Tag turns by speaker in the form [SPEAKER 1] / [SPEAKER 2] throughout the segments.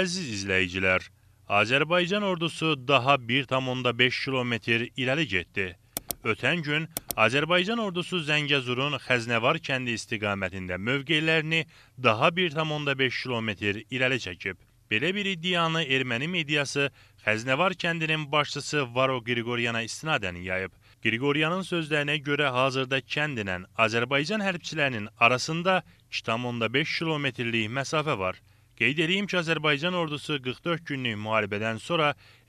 [SPEAKER 1] Əziz izləyicilər, Azərbaycan ordusu daha 1,5 kilometr irəli getdi. Ötən gün Azərbaycan ordusu Zəngəzurun Xəznəvar kəndi istiqamətində mövqeylərini daha 1,5 kilometr irəli çəkib. Belə bir iddianı erməni mediası Xəznəvar kəndinin başçısı Varo Qrigoryana istinadən yayıb. Qriqoryanın sözlərinə görə hazırda kəndinən Azərbaycan hərbçilərinin arasında 2,5 kilometrlik məsafə var. Qeyd edeyim ki, Azərbaycan ordusu 44 günlük müharibədən sonra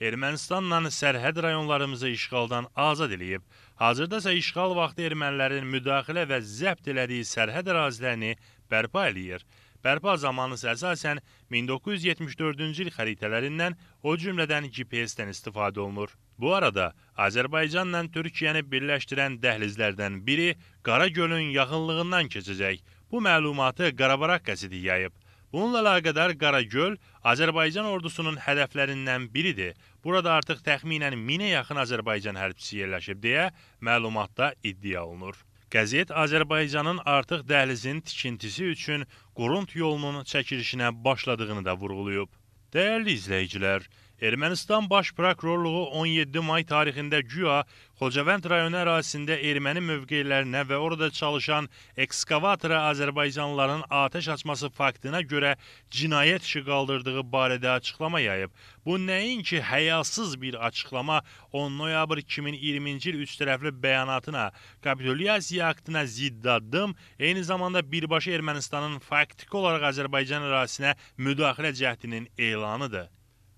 [SPEAKER 1] Ermənistanla sərhəd rayonlarımızı işğaldan azad eləyib. Hazırda isə işğal vaxtı ermənilərin müdaxilə və zəbt elədiyi sərhəd ərazilərini bərpa eləyir. Bərpa zamanı isə əsasən 1974-cü il xəritələrindən, o cümlədən GPS-dən istifadə olunur. Bu arada Azərbaycanla Türkiyəni birləşdirən dəhlizlərdən biri Qaragölün yaxınlığından keçəcək. Bu məlumatı Qarabaraq qəsidi yayıb. Bununla əlaqədar Qaragöl Azərbaycan ordusunun hədəflərindən biridir. Burada artıq təxminən 1000-ə yaxın Azərbaycan hərbçisi yerləşib deyə məlumatda iddia olunur. Qəzet Azərbaycanın artıq dəhlizin tikintisi üçün Qurunt yolunun çəkilişinə başladığını da vurğulayıb. Dəyərli izləyicilər, Ermənistan Baş Prokurorluğu 17 may tarixində güya Xocavənd rayonu ərazisində erməni mövqelərinə və orada çalışan ekskavatora Azərbaycanlıların atəş açması faktına görə cinayət işi qaldırdığı barədə açıqlama yayıb. Bu nəinki həyasız bir açıqlama, 10 noyabr 2020-ci il üç tərəfli bəyanatına, kapitulyasiya aktına zidd addım, eyni zamanda birbaşa Ermənistanın faktiki olaraq Azərbaycan ərazisinə müdaxilə cəhdinin elanıdır.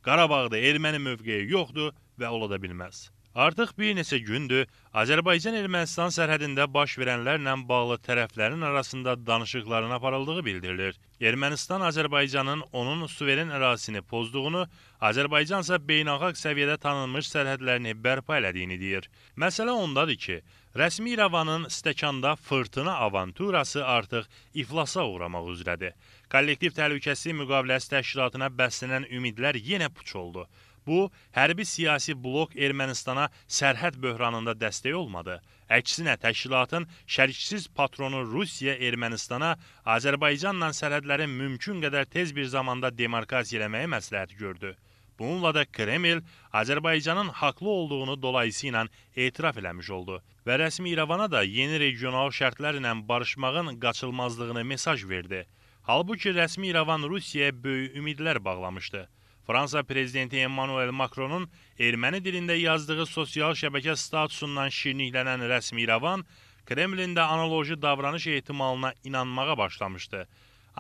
[SPEAKER 1] Qarabağda erməni mövqeyi yoxdur və ola da bilməz. Artıq bir neçə gündür Azərbaycan-Ermənistan sərhədində baş verənlərlə bağlı tərəflərin arasında danışıqların aparıldığı bildirilir. Ermənistan Azərbaycanın onun suveren ərazisini pozduğunu, Azərbaycan isə beynəlxalq səviyyədə tanınmış sərhədlərini bərpa elədiyini deyir. Məsələ ondadır ki, Rəsmi İrəvanın stəkanda fırtına avanturası artıq iflasa uğramaq üzrədir. Kollektiv Təhlükəsizlik Müqaviləsi təşkilatına bəslənən ümidlər yenə puç oldu. Bu, hərbi siyasi blok Ermənistana sərhəd böhranında dəstək olmadı. Əksinə, təşkilatın şərksiz patronu Rusiya Ermənistana Azərbaycanla sərhədləri mümkün qədər tez bir zamanda demarkasiya eləməyi məsləhət gördü. Bununla da Kreml Azərbaycanın haqlı olduğunu dolayısıyla etiraf eləmiş oldu və rəsmi İrəvana da yeni regional şərtlərlə barışmağın qaçılmazlığını mesaj verdi. Halbuki rəsmi İrəvan Rusiyaya böyük ümidlər bağlamışdı. Fransa prezidenti Emmanuel Macronun erməni dilində yazdığı sosial şəbəkə statusundan şirinliklənən rəsmi İrəvan Kremlində analoji davranış ehtimalına inanmağa başlamışdı.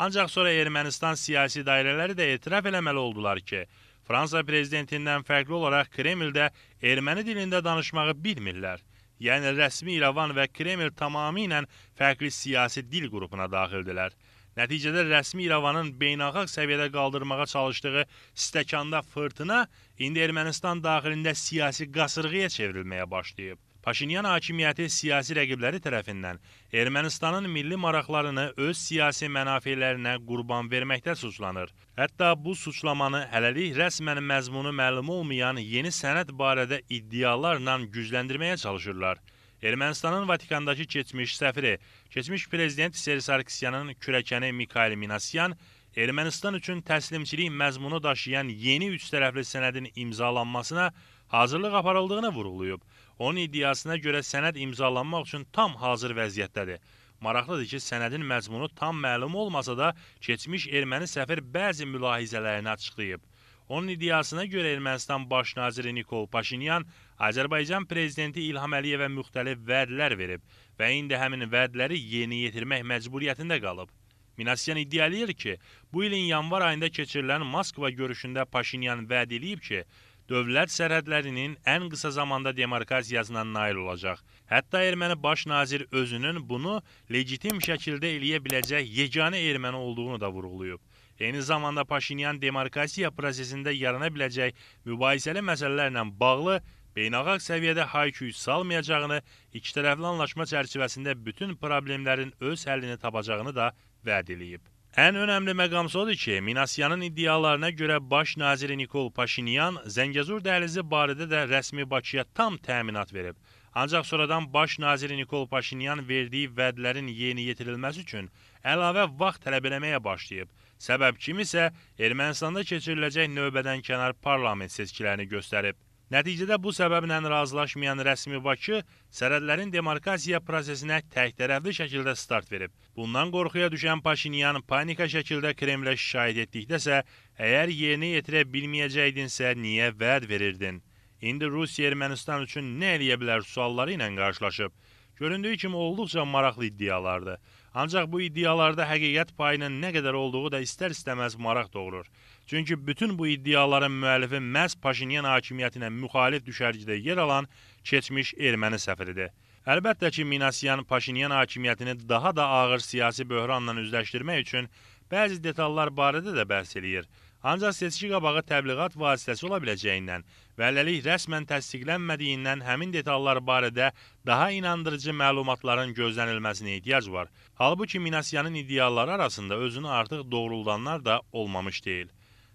[SPEAKER 1] Ancaq sonra Ermənistan siyasi dairələri də etiraf eləməli oldular ki, Fransa prezidentindən fərqli olaraq Kremldə erməni dilində danışmağı bilmirlər. Yəni rəsmi İrəvan və Kreml tamamilə fərqli siyasi dil qrupuna daxildilər. Nəticədə rəsmi İrəvanın beynəlxalq səviyyədə qaldırmağa çalışdığı stəkanda fırtına indi Ermənistan daxilində siyasi qasırğıya çevrilməyə başlayıb. Paşinyan hakimiyyəti siyasi rəqibləri tərəfindən Ermənistanın milli maraqlarını öz siyasi mənafelərinə qurban verməkdə suçlanır. Hətta bu suçlamanı hələlik rəsmən məzmunu məlum olmayan yeni sənəd barədə iddialarla gücləndirməyə çalışırlar. Ermənistanın Vatikandakı keçmiş səfiri, keçmiş prezident Seri Sarkisyanın kürəkəni Mikhail Minasyan Ermənistan üçün təslimçilik məzmunu daşıyan yeni üç tərəfli sənədin imzalanmasına hazırlıq aparıldığını vurğulayıb. Onun iddiasına görə sənəd imzalanmaq üçün tam hazır vəziyyətdədir. Maraqlıdır ki, sənədin məzmunu tam məlum olmasa da, keçmiş erməni səfir bəzi mülahizələrini açıqlayıb. Onun iddiasına görə Ermənistan baş naziri Nikol Paşinyan Azərbaycan prezidenti İlham Əliyevə müxtəlif vədlər verib və indi həmin vədləri yerinə yetirmək məcburiyyətində qalıb. Minasyan iddia eləyir ki, bu ilin yanvar ayında keçirilən Moskva görüşündə Paşinyan vəd eləyib ki, dövlət sərhədlərinin ən qısa zamanda demarkasiyasına nail olacaq. Hətta erməni baş nazir özünün bunu legitim şəkildə eləyə biləcək yeganə erməni olduğunu da vurğulayıb. Eyni zamanda Paşinyan demarkasiya prosesində yarana biləcək mübahisəli məsələlərlə bağlı beynəlxalq səviyyədə hay-küy salmayacağını, ikitərəfli anlaşma çərçivəsində bütün problemlərin öz həllini tapacağını da vəd eləyib. Ən önəmli məqam odur ki, Minasyanın iddialarına görə baş naziri Nikol Paşinyan Zəngəzur dəhlizi barədə də rəsmi Bakıya tam təminat verib. Ancaq sonradan baş naziri Nikol Paşinyan verdiyi vədlərin yeni yetirilməsi üçün əlavə vaxt tələb eləməyə başlayıb. Səbəb kim isə Ermənistanda keçiriləcək növbədən kənar parlament seçkilərini göstərib. Nəticədə bu səbəblə razılaşmayan rəsmi Bakı sərhədlərin demarkasiya prosesinə təktərəfli şəkildə start verib. Bundan qorxuya düşən Paşinyan panika şəkildə Kremlə şahid etdikdəsə, əgər yerinə yetirə bilməyəcəkdinsə, niyə vəd verirdin? İndi Rusiya Ermənistan üçün nə eləyə bilər sualları ilə qarşılaşıb. Göründüyü kimi olduqca maraqlı iddialardır. Ancaq bu iddialarda həqiqət payının nə qədər olduğu da istər-istəməz maraq doğurur. Çünki bütün bu iddiaların müəllifi məhz Paşinyan hakimiyyətinə müxalif düşərgədə yer alan keçmiş erməni səfiridir. Əlbəttə ki, Minasyan Paşinyan hakimiyyətini daha da ağır siyasi böhranla üzləşdirmək üçün bəzi detallar barədə də bəhs eləyir. Ancaq seçki qabağı təbliğat vasitəsi ola biləcəyindən və hələlik rəsmən təsdiqlənmədiyindən həmin detallar barədə daha inandırıcı məlumatların gözlənilməsinə ehtiyac var. Halbuki Minasyanın iddiaları arasında özünü artıq doğruldanlar da olmamış deyil.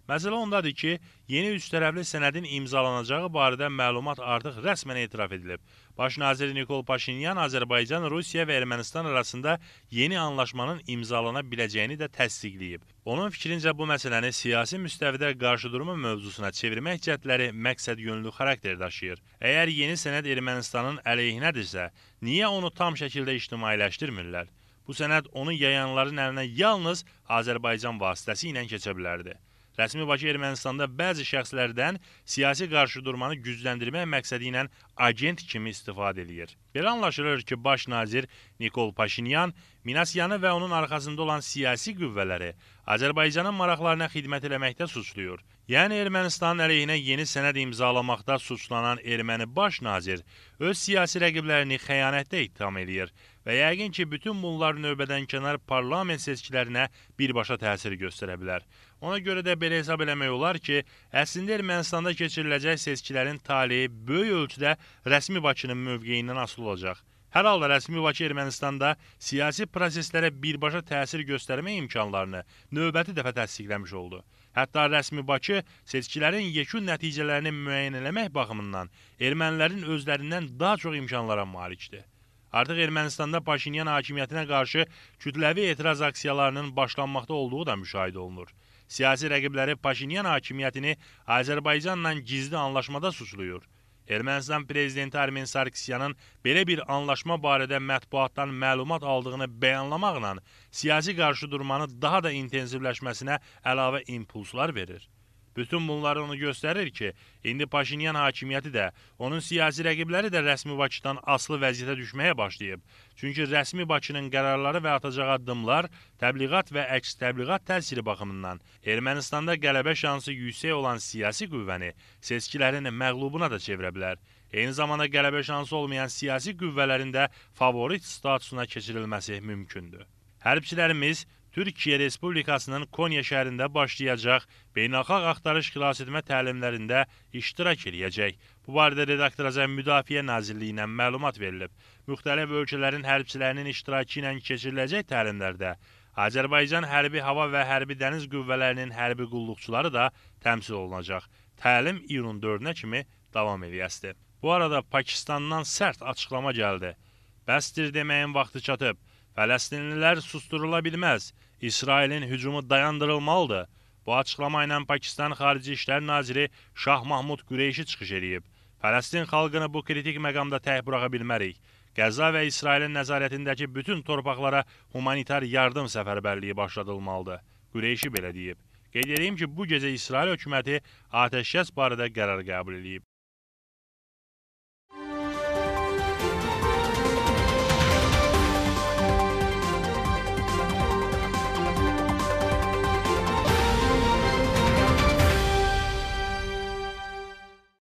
[SPEAKER 1] Məsələ ondadır ki, yeni üçtərəfli sənədin imzalanacağı barədə məlumat artıq rəsmən etiraf edilib. Baş nazir Nikol Paşinyan Azərbaycan, Rusiya və Ermənistan arasında yeni anlaşmanın imzalana biləcəyini də təsdiqləyib. Onun fikrincə bu məsələni siyasi müstəvidə qarşıdurma mövzusuna çevirmək cəhdləri məqsəd yönlü xarakter daşıyır. Əgər yeni sənəd Ermənistanın əleyhinədirsə, niyə onu tam şəkildə ictimailəşdirmirlər? Bu sənəd onu yayanların əlinə yalnız Azərbaycan vasitəsi ilə keçə bilərdi. Rəsmi Bakı Ermənistanda bəzi şəxslərdən siyasi qarşıdurmanı gücləndirmək məqsədi ilə agent kimi istifadə edir. Belə anlaşılır ki, baş nazir Nikol Paşinyan Minasyanı və onun arxasında olan siyasi qüvvələri Azərbaycanın maraqlarına xidmət eləməkdə suçluyur. Yəni Ermənistanın əleyhinə yeni sənəd imzalamaqda suçlanan erməni baş nazir öz siyasi rəqiblərini xəyanətdə ittiham edir Və yəqin ki, bütün bunlar növbədənkənar parlament seçkilərinə birbaşa təsir göstərə bilər. Ona görə də belə hesab eləmək olar ki, əslində Ermənistanda keçiriləcək seçkilərin taleyi böyük ölçüdə rəsmi Bakının mövqeyindən asılı olacaq. Hər halda rəsmi Bakı Ermənistanda siyasi proseslərə birbaşa təsir göstərmə imkanlarını növbəti dəfə təsdiqləmiş oldu. Hətta rəsmi Bakı seçkilərin yekun nəticələrini müəyyən eləmək baxımından ermənilərin özlərindən daha çox imkanlara malikdir. Artıq Ermənistanda Paşinyan hakimiyyətinə qarşı kütləvi etiraz aksiyalarının başlanmaqda olduğu da müşahidə olunur. Siyasi rəqibləri Paşinyan hakimiyyətini Azərbaycanla gizli anlaşmada suçluyur. Ermənistan prezidenti Armen Sarkisyanın belə bir anlaşma barədə mətbuatdan məlumat aldığını bəyanlamaqla siyasi qarşıdurmanı daha da intensivləşməsinə əlavə impulslar verir. Bütün bunlar onu göstərir ki, indi Paşinyan hakimiyyəti də, onun siyasi rəqibləri də rəsmi Bakıdan aslı vəziyyətə düşməyə başlayıb. Çünki rəsmi Bakının qərarları və atacağı addımlar təbliğat və əks təbliğat təsiri baxımından Ermənistanda qələbə şansı yüksək olan siyasi qüvvəni seçkilərin məqlubuna da çevirə bilər. Eyni zamanda qələbə şansı olmayan siyasi qüvvələrin də favorit statusuna keçirilməsi mümkündür. Hərbçilərimiz Türkiyə Respublikasının Konya şəhərində başlayacaq beynəlxalq axtarış xilasetmə təlimlərində iştirak eləyəcək. Bu barədə redaktoraza Müdafiə Nazirliyindən məlumat verilib. Müxtəlif ölkələrin hərbçilərinin iştirakı ilə keçiriləcək təlimlərdə Azərbaycan hərbi hava və hərbi dəniz qüvvələrinin hərbi qulluqçuları da təmsil olunacaq. Təlim iyunun 4-nə kimi davam edəcəkdir. Bu arada Pakistandan sərt açıqlama gəldi. Bəsdir deməyin vaxtı çatıb. Fələstinlilər susturula bilməz. İsrailin hücumu dayandırılmalıdır. Bu açıqlama ilə Pakistan Xarici İşlər Naziri Şah Mahmud Qüreyşi çıxış edib. Fələstin xalqını bu kritik məqamda tək buraxa bilmərik. Qəza və İsrailin nəzarətindəki bütün torpaqlara humanitar yardım səfərbərliyi başladılmalıdır. Qüreyşi belə deyib. Qeyd edeyim ki, bu gecə İsrail hökuməti atəşkəs barədə qərar qəbul edib.